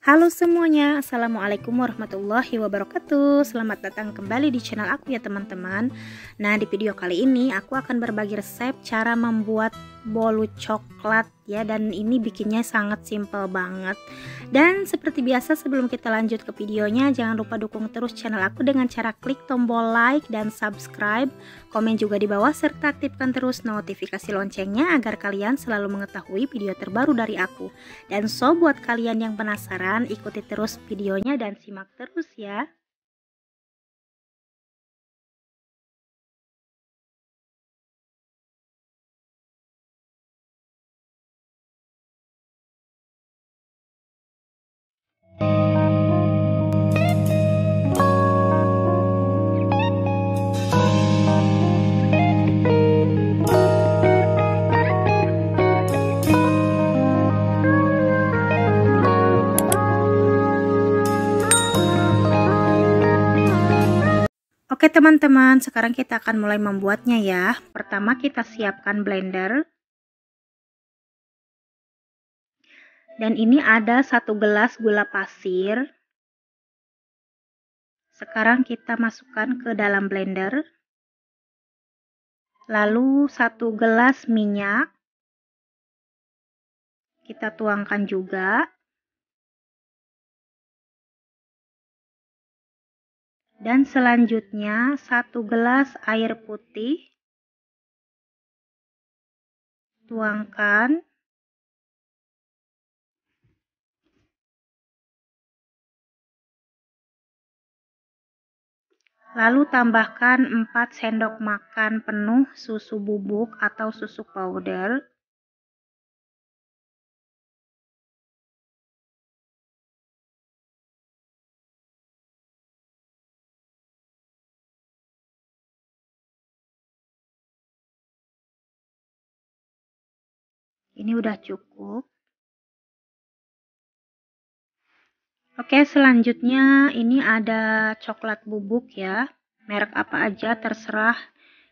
Halo semuanya, Assalamualaikum warahmatullahi wabarakatuh Selamat datang kembali di channel aku ya teman-teman Nah di video kali ini aku akan berbagi resep cara membuat bolu coklat ya dan ini bikinnya sangat simple banget dan seperti biasa sebelum kita lanjut ke videonya jangan lupa dukung terus channel aku dengan cara klik tombol like dan subscribe komen juga di bawah serta aktifkan terus notifikasi loncengnya agar kalian selalu mengetahui video terbaru dari aku dan so buat kalian yang penasaran ikuti terus videonya dan simak terus ya Oke teman-teman, sekarang kita akan mulai membuatnya ya. Pertama kita siapkan blender. Dan ini ada satu gelas gula pasir. Sekarang kita masukkan ke dalam blender. Lalu satu gelas minyak. Kita tuangkan juga. dan selanjutnya satu gelas air putih. Tuangkan. Lalu tambahkan 4 sendok makan penuh susu bubuk atau susu powder. Ini udah cukup. Oke, selanjutnya ini ada coklat bubuk ya. Merek apa aja terserah,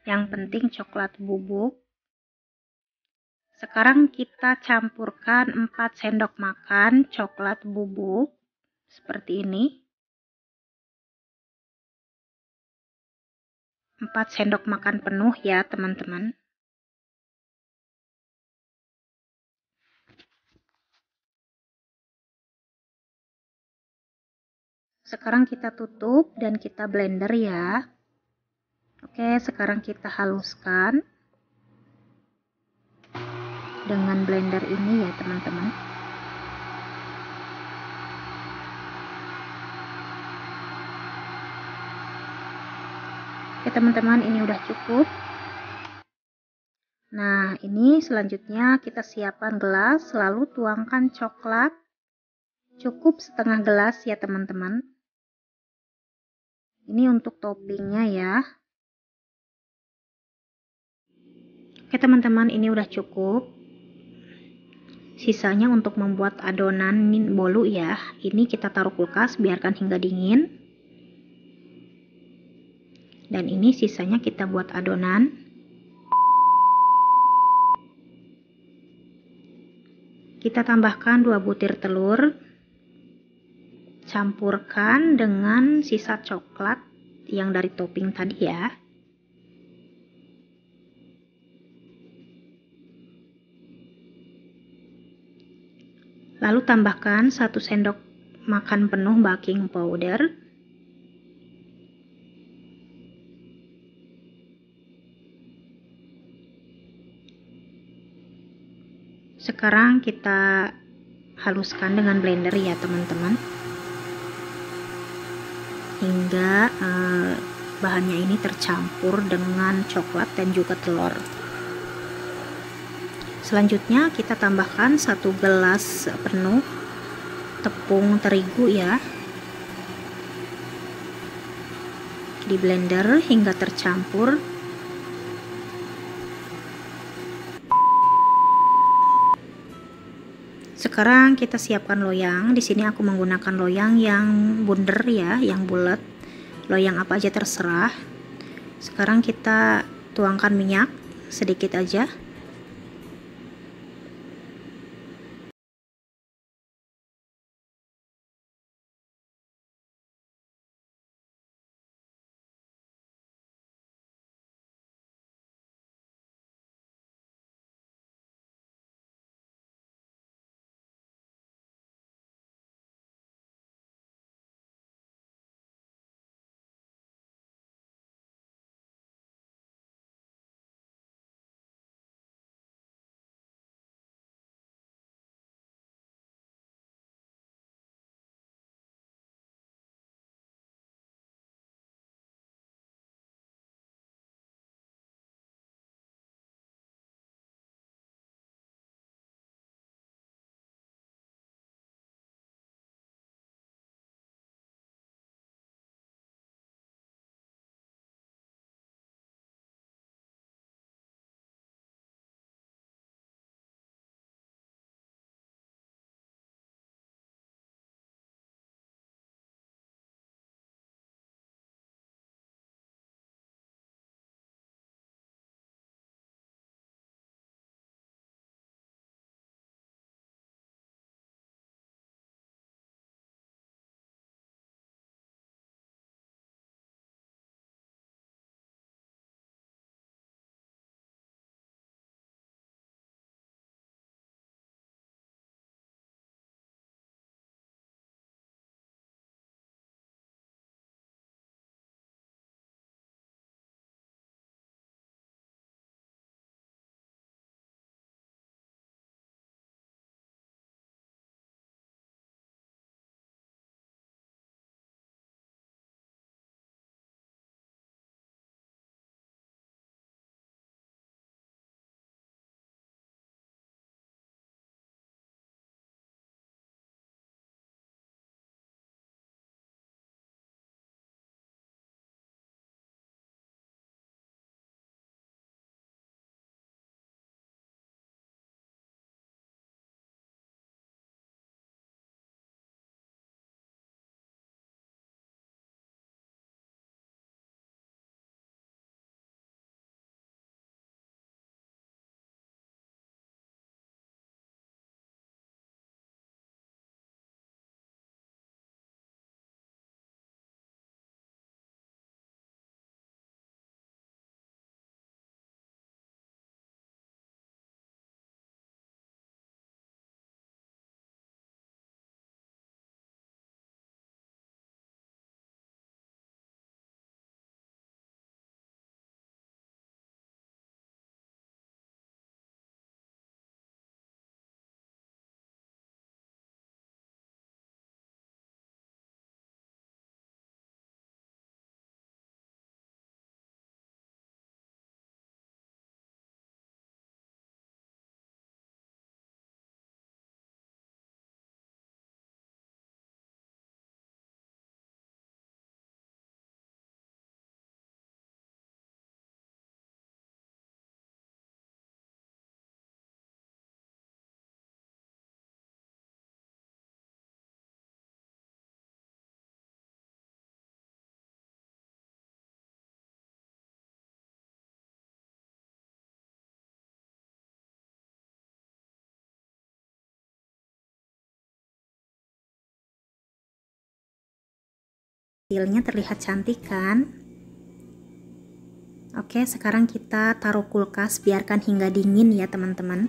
yang penting coklat bubuk. Sekarang kita campurkan 4 sendok makan coklat bubuk seperti ini. 4 sendok makan penuh ya, teman-teman. Sekarang kita tutup dan kita blender ya. Oke, sekarang kita haluskan dengan blender ini ya teman-teman. Oke teman-teman, ini udah cukup. Nah, ini selanjutnya kita siapkan gelas, lalu tuangkan coklat cukup setengah gelas ya teman-teman. Ini untuk toppingnya ya. Oke teman-teman, ini udah cukup. Sisanya untuk membuat adonan bolu ya. Ini kita taruh kulkas, biarkan hingga dingin. Dan ini sisanya kita buat adonan. Kita tambahkan 2 butir telur campurkan dengan sisa coklat yang dari topping tadi ya. Lalu tambahkan 1 sendok makan penuh baking powder. Sekarang kita haluskan dengan blender ya teman-teman hingga uh, eh, bahannya ini tercampur dengan coklat dan juga telur selanjutnya kita tambahkan satu gelas penuh tepung terigu ya di blender hingga tercampur sekarang kita siapkan loyang di sini aku menggunakan loyang yang bundar ya yang bulat loyang apa aja terserah sekarang kita tuangkan minyak sedikit aja hasilnya terlihat cantik kan? Oke, sekarang kita taruh kulkas, biarkan hingga dingin ya teman-teman.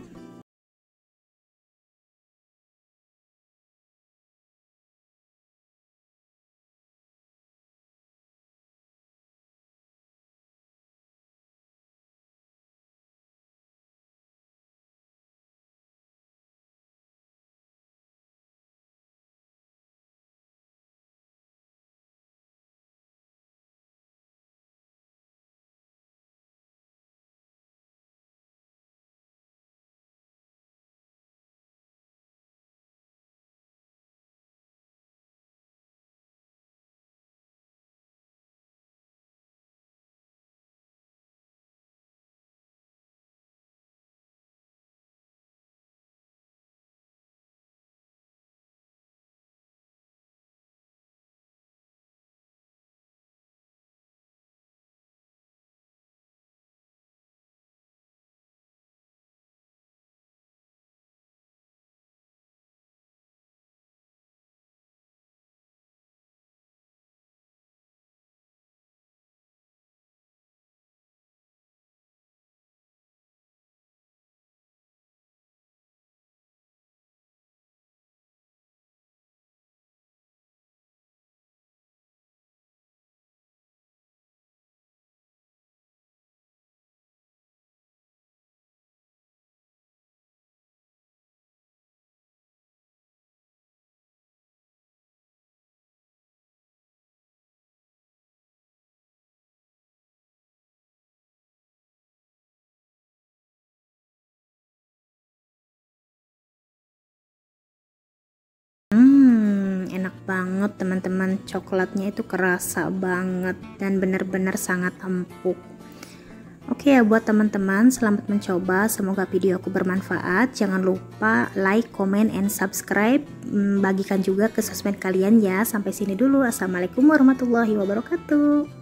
banget teman-teman coklatnya itu kerasa banget dan benar-benar sangat empuk Oke ya buat teman-teman selamat mencoba semoga video aku bermanfaat jangan lupa like, comment, and subscribe hmm, bagikan juga ke sosmed kalian ya sampai sini dulu assalamualaikum warahmatullahi wabarakatuh